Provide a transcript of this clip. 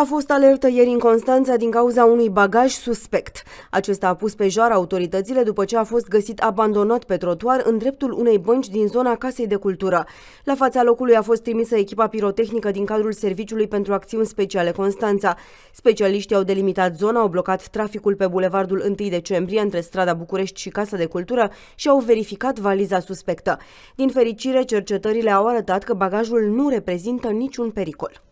a fost alertă ieri în Constanța din cauza unui bagaj suspect. Acesta a pus pe joar autoritățile după ce a fost găsit abandonat pe trotuar în dreptul unei bănci din zona Casei de Cultură. La fața locului a fost trimisă echipa pirotehnică din cadrul Serviciului pentru Acțiuni Speciale Constanța. Specialiștii au delimitat zona, au blocat traficul pe bulevardul 1 decembrie între strada București și Casa de Cultură și au verificat valiza suspectă. Din fericire, cercetările au arătat că bagajul nu reprezintă niciun pericol.